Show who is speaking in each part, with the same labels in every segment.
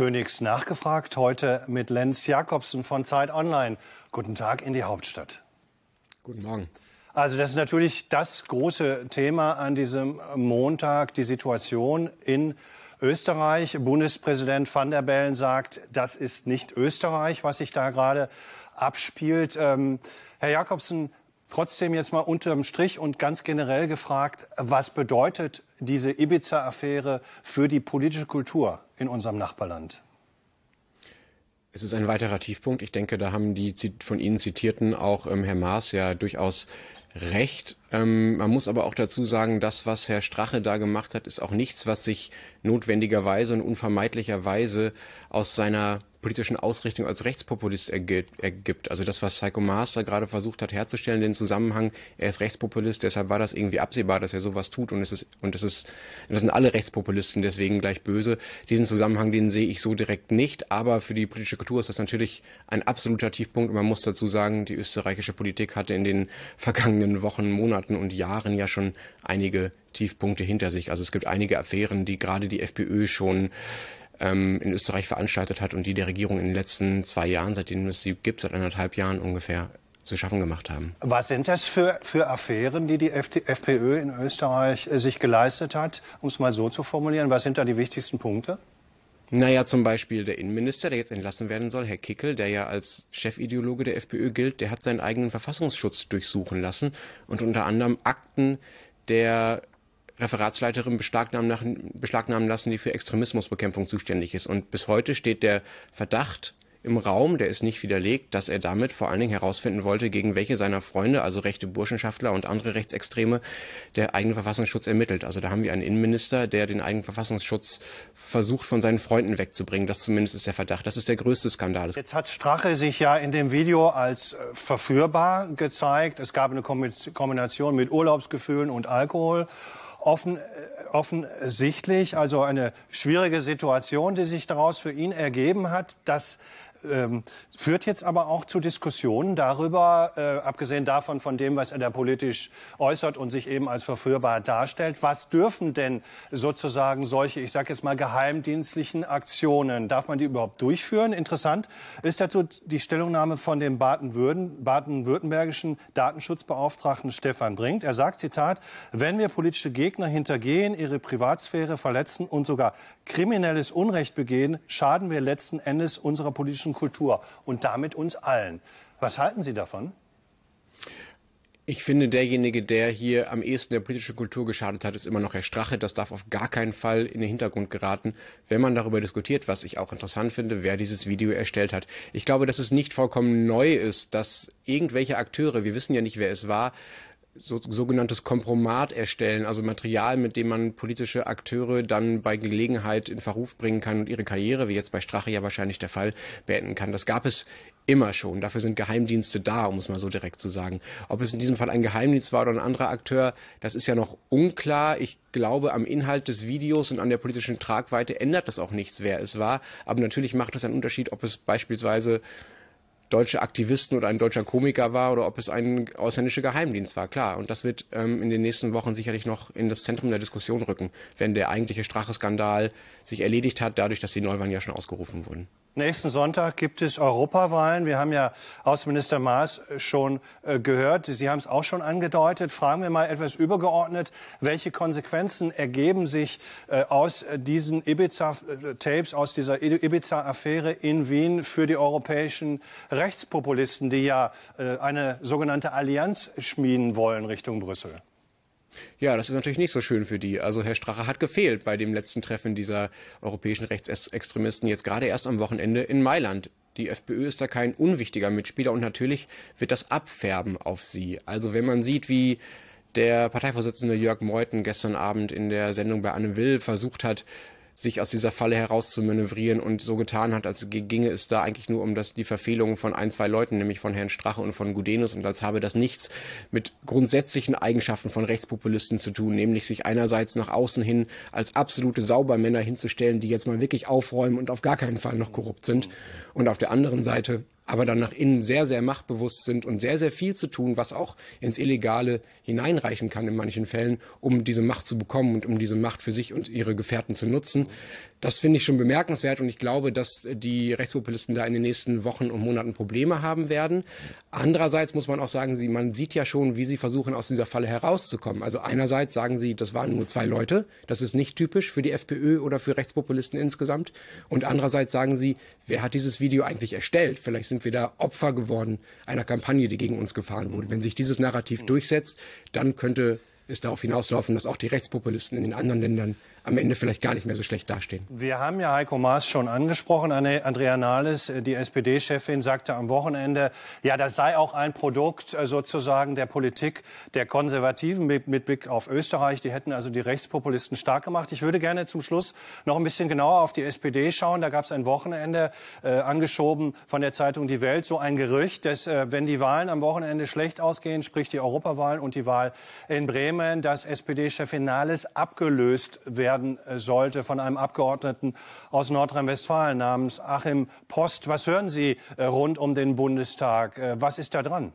Speaker 1: Phoenix nachgefragt, heute mit Lenz Jakobsen von Zeit Online. Guten Tag in die Hauptstadt. Guten Morgen. Also das ist natürlich das große Thema an diesem Montag, die Situation in Österreich. Bundespräsident van der Bellen sagt, das ist nicht Österreich, was sich da gerade abspielt. Ähm, Herr Jakobsen, Trotzdem jetzt mal unterm Strich und ganz generell gefragt, was bedeutet diese Ibiza-Affäre für die politische Kultur in unserem Nachbarland?
Speaker 2: Es ist ein weiterer Tiefpunkt. Ich denke, da haben die von Ihnen zitierten auch ähm, Herr Maas ja durchaus recht. Ähm, man muss aber auch dazu sagen, das, was Herr Strache da gemacht hat, ist auch nichts, was sich notwendigerweise und unvermeidlicherweise aus seiner politischen Ausrichtung als Rechtspopulist ergibt. Also das, was Psycho Master gerade versucht hat herzustellen, den Zusammenhang, er ist Rechtspopulist, deshalb war das irgendwie absehbar, dass er sowas tut und es ist, und es ist, das sind alle Rechtspopulisten deswegen gleich böse. Diesen Zusammenhang, den sehe ich so direkt nicht, aber für die politische Kultur ist das natürlich ein absoluter Tiefpunkt und man muss dazu sagen, die österreichische Politik hatte in den vergangenen Wochen, Monaten und Jahren ja schon einige Tiefpunkte hinter sich. Also es gibt einige Affären, die gerade die FPÖ schon ähm, in Österreich veranstaltet hat und die der Regierung in den letzten zwei Jahren, seitdem es sie gibt, seit anderthalb Jahren ungefähr, zu schaffen gemacht haben.
Speaker 1: Was sind das für, für Affären, die die FD FPÖ in Österreich äh, sich geleistet hat, um es mal so zu formulieren? Was sind da die wichtigsten Punkte? Naja, zum Beispiel der Innenminister, der jetzt entlassen werden soll, Herr Kickel, der
Speaker 2: ja als Chefideologe der FPÖ gilt, der hat seinen eigenen Verfassungsschutz durchsuchen lassen und unter anderem Akten der Referatsleiterin beschlagnahmen, beschlagnahmen lassen, die für Extremismusbekämpfung zuständig ist. Und bis heute steht der Verdacht im Raum, der ist nicht widerlegt, dass er damit vor allen Dingen herausfinden wollte, gegen welche seiner Freunde, also rechte Burschenschaftler und andere Rechtsextreme, der eigene Verfassungsschutz ermittelt. Also da haben wir einen Innenminister, der den eigenen Verfassungsschutz versucht, von seinen Freunden wegzubringen. Das zumindest ist der Verdacht. Das ist der größte Skandal.
Speaker 1: Jetzt hat Strache sich ja in dem Video als äh, verführbar gezeigt. Es gab eine Kombination mit Urlaubsgefühlen und Alkohol offen, äh, offensichtlich also eine schwierige Situation, die sich daraus für ihn ergeben hat, dass ähm, führt jetzt aber auch zu Diskussionen darüber, äh, abgesehen davon von dem, was er da politisch äußert und sich eben als verführbar darstellt, was dürfen denn sozusagen solche, ich sage jetzt mal, geheimdienstlichen Aktionen, darf man die überhaupt durchführen? Interessant ist dazu die Stellungnahme von dem baden-württembergischen Datenschutzbeauftragten Stefan Brinkt. Er sagt, Zitat, wenn wir politische Gegner hintergehen, ihre Privatsphäre verletzen und sogar kriminelles Unrecht begehen, schaden wir letzten Endes unserer politischen politischen Kultur und damit uns allen. Was halten Sie davon? Ich finde, derjenige,
Speaker 2: der hier am ehesten der politischen Kultur geschadet hat, ist immer noch Herr Strache. Das darf auf gar keinen Fall in den Hintergrund geraten, wenn man darüber diskutiert, was ich auch interessant finde, wer dieses Video erstellt hat. Ich glaube, dass es nicht vollkommen neu ist, dass irgendwelche Akteure, wir wissen ja nicht, wer es war, so, sogenanntes Kompromat erstellen, also Material, mit dem man politische Akteure dann bei Gelegenheit in Verruf bringen kann und ihre Karriere, wie jetzt bei Strache ja wahrscheinlich der Fall, beenden kann. Das gab es immer schon. Dafür sind Geheimdienste da, um es mal so direkt zu sagen. Ob es in diesem Fall ein Geheimdienst war oder ein anderer Akteur, das ist ja noch unklar. Ich glaube, am Inhalt des Videos und an der politischen Tragweite ändert das auch nichts, wer es war. Aber natürlich macht es einen Unterschied, ob es beispielsweise deutsche Aktivisten oder ein deutscher Komiker war oder ob es ein ausländischer Geheimdienst war, klar. Und das wird ähm, in den nächsten Wochen sicherlich noch in das Zentrum der Diskussion rücken, wenn der eigentliche Strache-Skandal sich erledigt hat, dadurch, dass die Neuwahlen ja schon ausgerufen wurden.
Speaker 1: Nächsten Sonntag gibt es Europawahlen. Wir haben ja Außenminister Maas schon äh, gehört. Sie haben es auch schon angedeutet. Fragen wir mal etwas übergeordnet. Welche Konsequenzen ergeben sich äh, aus diesen Ibiza-Tapes, aus dieser Ibiza-Affäre in Wien für die europäischen Rechtspopulisten, die ja äh, eine sogenannte Allianz schmieden wollen Richtung Brüssel?
Speaker 2: Ja, das ist natürlich nicht so schön für die. Also Herr Strache hat gefehlt bei dem letzten Treffen dieser europäischen Rechtsextremisten, jetzt gerade erst am Wochenende in Mailand. Die FPÖ ist da kein unwichtiger Mitspieler und natürlich wird das abfärben auf sie. Also wenn man sieht, wie der Parteivorsitzende Jörg Meuthen gestern Abend in der Sendung bei Anne Will versucht hat, sich aus dieser Falle herauszumanövrieren und so getan hat, als ginge es da eigentlich nur um das, die Verfehlungen von ein, zwei Leuten, nämlich von Herrn Strache und von Gudenus und als habe das nichts mit grundsätzlichen Eigenschaften von Rechtspopulisten zu tun, nämlich sich einerseits nach außen hin als absolute Saubermänner hinzustellen, die jetzt mal wirklich aufräumen und auf gar keinen Fall noch korrupt sind und auf der anderen Seite aber dann nach innen sehr, sehr machtbewusst sind und sehr, sehr viel zu tun, was auch ins Illegale hineinreichen kann in manchen Fällen, um diese Macht zu bekommen und um diese Macht für sich und ihre Gefährten zu nutzen. Das finde ich schon bemerkenswert und ich glaube, dass die Rechtspopulisten da in den nächsten Wochen und Monaten Probleme haben werden. Andererseits muss man auch sagen, man sieht ja schon, wie sie versuchen, aus dieser Falle herauszukommen. Also einerseits sagen sie, das waren nur zwei Leute. Das ist nicht typisch für die FPÖ oder für Rechtspopulisten insgesamt. Und andererseits sagen sie, wer hat dieses Video eigentlich erstellt? Vielleicht sind sind wir da Opfer geworden einer Kampagne, die gegen uns gefahren wurde. Wenn sich dieses Narrativ durchsetzt, dann könnte es darauf hinauslaufen, dass auch die Rechtspopulisten in den anderen Ländern am Ende vielleicht gar nicht mehr so schlecht dastehen.
Speaker 1: Wir haben ja Heiko Maas schon angesprochen. Andrea Nahles, äh, die SPD-Chefin, sagte am Wochenende, ja, das sei auch ein Produkt äh, sozusagen der Politik der Konservativen mit, mit Blick auf Österreich. Die hätten also die Rechtspopulisten stark gemacht. Ich würde gerne zum Schluss noch ein bisschen genauer auf die SPD schauen. Da gab es ein Wochenende, äh, angeschoben von der Zeitung Die Welt, so ein Gerücht, dass äh, wenn die Wahlen am Wochenende schlecht ausgehen, sprich die Europawahlen und die Wahl in Bremen, Themen, dass SPD-Chefin Nahles abgelöst werden äh, sollte von einem Abgeordneten aus Nordrhein-Westfalen namens Achim Post. Was hören Sie äh, rund um den Bundestag? Äh, was ist da dran?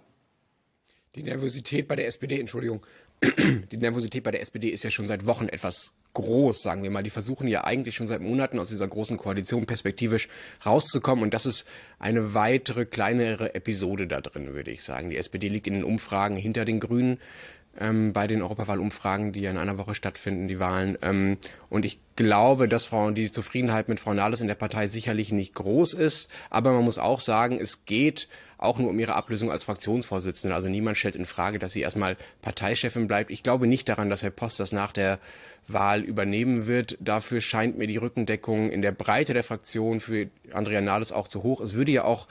Speaker 2: Die Nervosität bei der
Speaker 1: SPD, Entschuldigung,
Speaker 2: die Nervosität bei der SPD ist ja schon seit Wochen etwas groß, sagen wir mal. Die versuchen ja eigentlich schon seit Monaten aus dieser großen Koalition perspektivisch rauszukommen. Und das ist eine weitere, kleinere Episode da drin, würde ich sagen. Die SPD liegt in den Umfragen hinter den Grünen ähm, bei den Europawahlumfragen, die ja in einer Woche stattfinden, die Wahlen. Ähm, und ich glaube, dass Frau, die Zufriedenheit mit Frau Nahles in der Partei sicherlich nicht groß ist. Aber man muss auch sagen, es geht auch nur um ihre Ablösung als Fraktionsvorsitzende. Also niemand stellt in Frage, dass sie erstmal Parteichefin bleibt. Ich glaube nicht daran, dass Herr Post das nach der Wahl übernehmen wird. Dafür scheint mir die Rückendeckung in der Breite der Fraktion für Andrea Nahles auch zu hoch. Es würde ja auch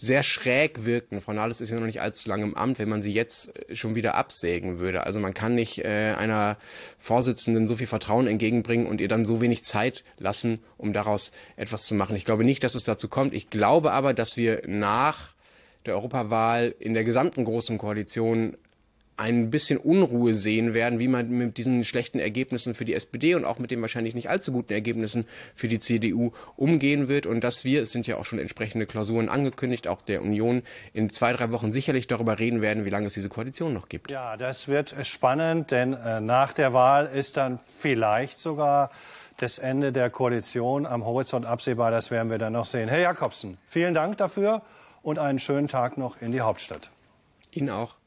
Speaker 2: sehr schräg wirken. Frau Nahles ist ja noch nicht allzu lange im Amt, wenn man sie jetzt äh, schon wieder absägen würde. Also man kann nicht äh, einer Vorsitzenden so viel Vertrauen entgegenbringen und ihr dann so wenig Zeit lassen, um daraus etwas zu machen. Ich glaube nicht, dass es dazu kommt. Ich glaube aber, dass wir nach der Europawahl in der gesamten großen Koalition ein bisschen Unruhe sehen werden, wie man mit diesen schlechten Ergebnissen für die SPD und auch mit den wahrscheinlich nicht allzu guten Ergebnissen für die CDU umgehen wird und dass wir, es sind ja auch schon entsprechende Klausuren angekündigt, auch der Union in zwei, drei Wochen sicherlich darüber reden werden, wie lange es diese Koalition noch gibt.
Speaker 1: Ja, das wird spannend, denn äh, nach der Wahl ist dann vielleicht sogar das Ende der Koalition am Horizont absehbar. Das werden wir dann noch sehen. Herr Jakobsen, vielen Dank dafür und einen schönen Tag noch in die Hauptstadt. Ihnen auch.